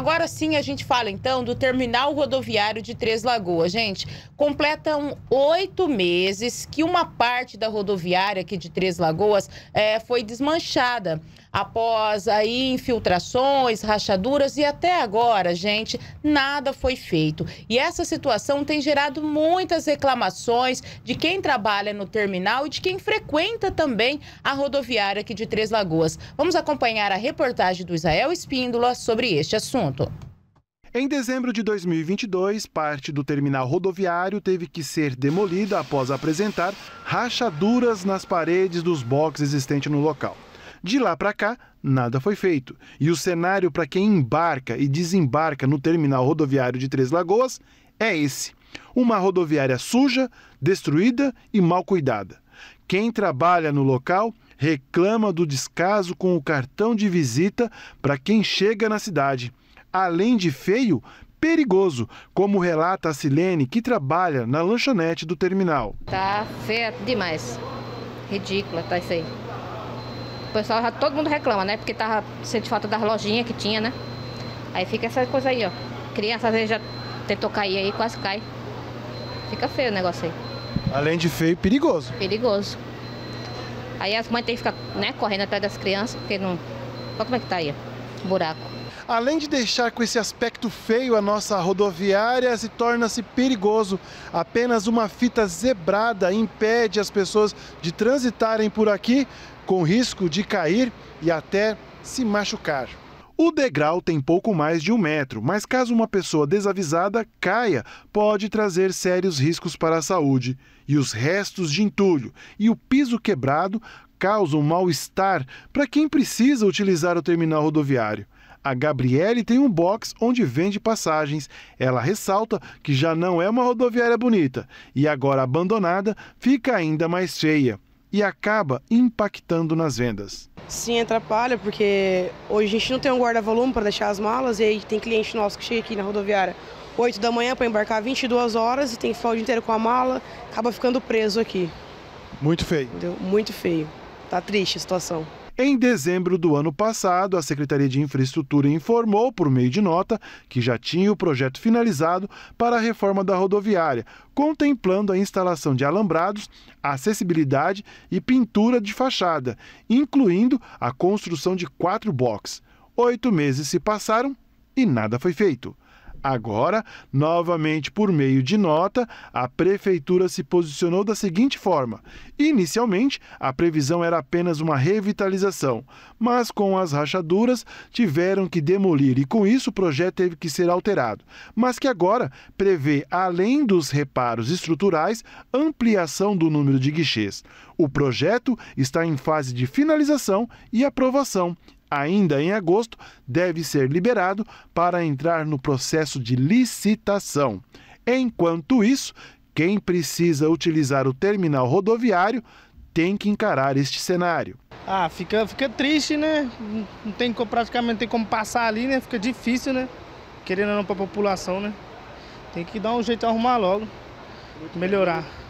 Agora sim a gente fala então do terminal rodoviário de Três Lagoas. Gente, completam oito meses que uma parte da rodoviária aqui de Três Lagoas é, foi desmanchada após aí infiltrações, rachaduras e até agora, gente, nada foi feito. E essa situação tem gerado muitas reclamações de quem trabalha no terminal e de quem frequenta também a rodoviária aqui de Três Lagoas. Vamos acompanhar a reportagem do Israel Espíndola sobre este assunto assunto. Em dezembro de 2022, parte do terminal rodoviário teve que ser demolida após apresentar rachaduras nas paredes dos boxes existentes no local. De lá para cá, nada foi feito. E o cenário para quem embarca e desembarca no terminal rodoviário de Três Lagoas é esse: uma rodoviária suja, destruída e mal cuidada. Quem trabalha no local reclama do descaso com o cartão de visita para quem chega na cidade além de feio, perigoso, como relata a Silene, que trabalha na lanchonete do terminal. Tá feia demais. Ridícula, tá isso aí. O pessoal já todo mundo reclama, né? Porque tava sendo falta das lojinhas que tinha, né? Aí fica essa coisa aí, ó. Criança às vezes já tentou cair aí, quase cai. Fica feio o negócio aí. Além de feio, perigoso. Perigoso. Aí as mães têm que ficar né, correndo atrás das crianças, porque não. Olha como é que tá aí, ó buraco. Além de deixar com esse aspecto feio a nossa rodoviária, se torna-se perigoso. Apenas uma fita zebrada impede as pessoas de transitarem por aqui, com risco de cair e até se machucar. O degrau tem pouco mais de um metro, mas caso uma pessoa desavisada caia, pode trazer sérios riscos para a saúde. E os restos de entulho e o piso quebrado causam mal-estar para quem precisa utilizar o terminal rodoviário. A Gabriele tem um box onde vende passagens. Ela ressalta que já não é uma rodoviária bonita e agora abandonada fica ainda mais cheia e acaba impactando nas vendas. Sim, atrapalha, porque hoje a gente não tem um guarda-volume para deixar as malas e aí tem cliente nosso que chega aqui na rodoviária 8 da manhã para embarcar 22 horas e tem que ficar o dia inteiro com a mala, acaba ficando preso aqui. Muito feio. Muito feio. Tá triste a situação. Em dezembro do ano passado, a Secretaria de Infraestrutura informou, por meio de nota, que já tinha o projeto finalizado para a reforma da rodoviária, contemplando a instalação de alambrados, acessibilidade e pintura de fachada, incluindo a construção de quatro boxes. Oito meses se passaram e nada foi feito. Agora, novamente por meio de nota, a prefeitura se posicionou da seguinte forma: inicialmente, a previsão era apenas uma revitalização, mas com as rachaduras tiveram que demolir e com isso o projeto teve que ser alterado, mas que agora prevê, além dos reparos estruturais, ampliação do número de guichês. O projeto está em fase de finalização e aprovação ainda em agosto, deve ser liberado para entrar no processo de licitação. Enquanto isso, quem precisa utilizar o terminal rodoviário tem que encarar este cenário. Ah, fica, fica triste, né? Não tem como, praticamente tem como passar ali, né? Fica difícil, né? Querendo ou não para a população, né? Tem que dar um jeito de arrumar logo, melhorar.